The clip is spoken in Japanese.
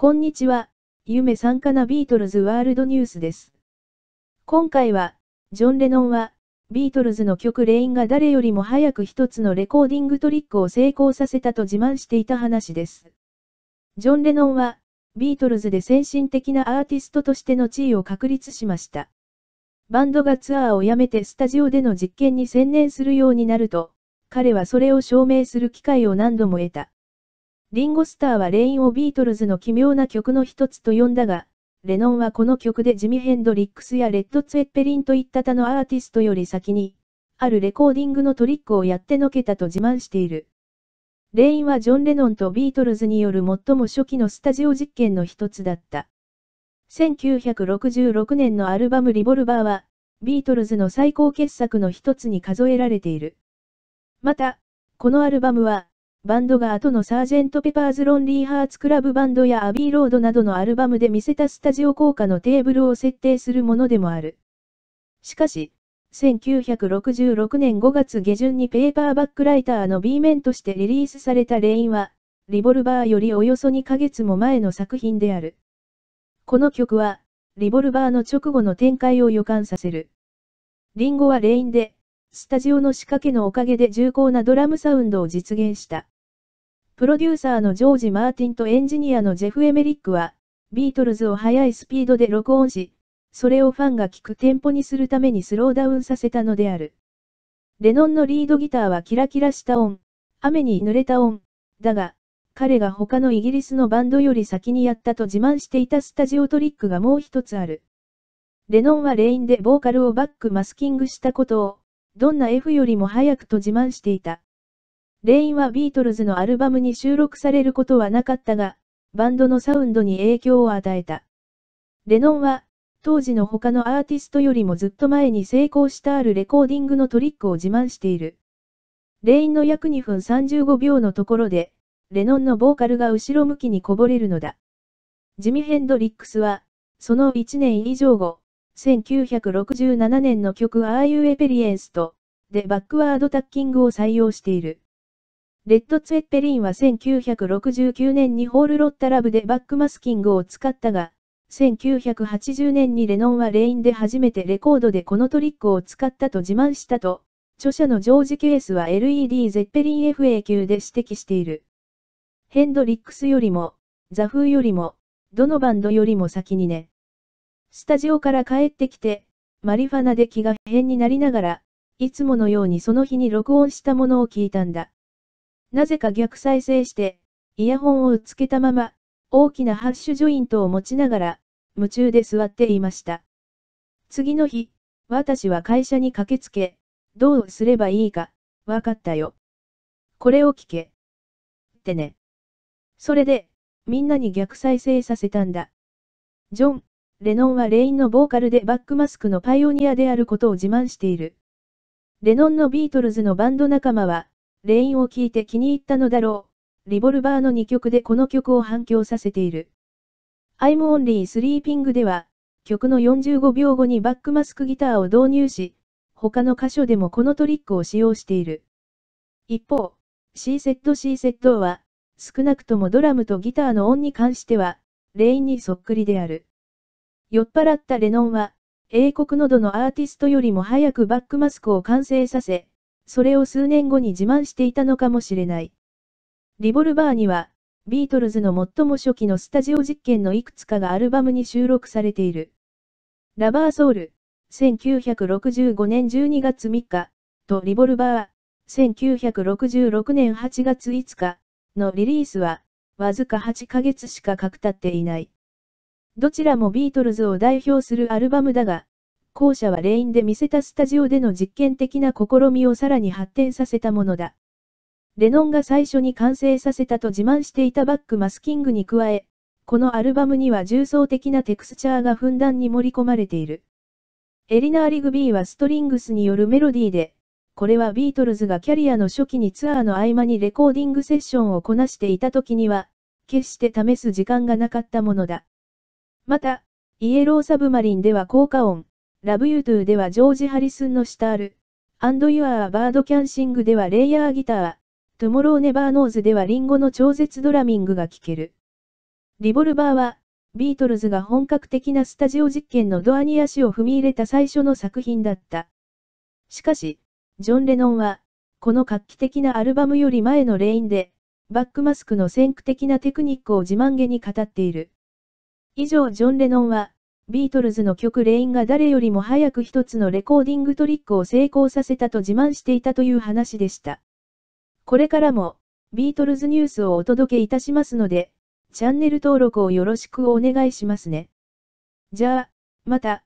こんにちは、夢参加なビートルズワールドニュースです。今回は、ジョン・レノンは、ビートルズの曲レインが誰よりも早く一つのレコーディングトリックを成功させたと自慢していた話です。ジョン・レノンは、ビートルズで先進的なアーティストとしての地位を確立しました。バンドがツアーをやめてスタジオでの実験に専念するようになると、彼はそれを証明する機会を何度も得た。リンゴスターはレインをビートルズの奇妙な曲の一つと呼んだが、レノンはこの曲でジミ・ヘンドリックスやレッド・ツェッペリンといった他のアーティストより先に、あるレコーディングのトリックをやってのけたと自慢している。レインはジョン・レノンとビートルズによる最も初期のスタジオ実験の一つだった。1966年のアルバムリボルバーは、ビートルズの最高傑作の一つに数えられている。また、このアルバムは、バンドが後のサージェント・ペパーズ・ロンリー・ハーツ・クラブ・バンドやアビー・ロードなどのアルバムで見せたスタジオ効果のテーブルを設定するものでもある。しかし、1966年5月下旬にペーパーバックライターの B 面としてリリースされたレインは、リボルバーよりおよそ2ヶ月も前の作品である。この曲は、リボルバーの直後の展開を予感させる。リンゴはレインで、スタジオの仕掛けのおかげで重厚なドラムサウンドを実現した。プロデューサーのジョージ・マーティンとエンジニアのジェフ・エメリックは、ビートルズを速いスピードで録音し、それをファンが聴くテンポにするためにスローダウンさせたのである。レノンのリードギターはキラキラした音、雨に濡れた音、だが、彼が他のイギリスのバンドより先にやったと自慢していたスタジオトリックがもう一つある。レノンはレインでボーカルをバックマスキングしたことを、どんな F よりも早くと自慢していた。レインはビートルズのアルバムに収録されることはなかったが、バンドのサウンドに影響を与えた。レノンは、当時の他のアーティストよりもずっと前に成功したあるレコーディングのトリックを自慢している。レインの約2分35秒のところで、レノンのボーカルが後ろ向きにこぼれるのだ。ジミ・ヘンドリックスは、その1年以上後、1967年の曲 Are You Experience と、でバックワードタッキングを採用している。レッド・ツェッペリンは1969年にホール・ロッタラブでバックマスキングを使ったが、1980年にレノンはレインで初めてレコードでこのトリックを使ったと自慢したと、著者のジョージ・ケースは LED ゼッペリン FAQ で指摘している。ヘンドリックスよりも、ザ・フーよりも、どのバンドよりも先にね。スタジオから帰ってきて、マリファナで気が変になりながら、いつものようにその日に録音したものを聞いたんだ。なぜか逆再生して、イヤホンをうつけたまま、大きなハッシュジョイントを持ちながら、夢中で座っていました。次の日、私は会社に駆けつけ、どうすればいいか、わかったよ。これを聞け。ってね。それで、みんなに逆再生させたんだ。ジョン、レノンはレインのボーカルでバックマスクのパイオニアであることを自慢している。レノンのビートルズのバンド仲間は、レインを聞いて気に入ったのだろう。リボルバーの2曲でこの曲を反響させている。I'm Only Sleeping では、曲の45秒後にバックマスクギターを導入し、他の箇所でもこのトリックを使用している。一方、C セット C セットは、少なくともドラムとギターの音に関しては、レインにそっくりである。酔っ払ったレノンは、英国のどのアーティストよりも早くバックマスクを完成させ、それを数年後に自慢していたのかもしれない。リボルバーには、ビートルズの最も初期のスタジオ実験のいくつかがアルバムに収録されている。ラバーソウル、1965年12月3日、とリボルバー、1966年8月5日、のリリースは、わずか8ヶ月しか格たっていない。どちらもビートルズを代表するアルバムだが、後者はレインで見せたスタジオでの実験的な試みをさらに発展させたものだ。レノンが最初に完成させたと自慢していたバックマスキングに加え、このアルバムには重層的なテクスチャーがふんだんに盛り込まれている。エリナー・リグビーはストリングスによるメロディーで、これはビートルズがキャリアの初期にツアーの合間にレコーディングセッションをこなしていた時には、決して試す時間がなかったものだ。また、イエローサブマリンでは効果音、ラブユートゥーではジョージ・ハリスンのシタール、アンドユアーバードキャンシングではレイヤーギター、トゥモローネバーノーズではリンゴの超絶ドラミングが聴ける。リボルバーは、ビートルズが本格的なスタジオ実験のドアに足を踏み入れた最初の作品だった。しかし、ジョン・レノンは、この画期的なアルバムより前のレインで、バックマスクの先駆的なテクニックを自慢げに語っている。以上ジョン・レノンは、ビートルズの曲レインが誰よりも早く一つのレコーディングトリックを成功させたと自慢していたという話でした。これからも、ビートルズニュースをお届けいたしますので、チャンネル登録をよろしくお願いしますね。じゃあ、また。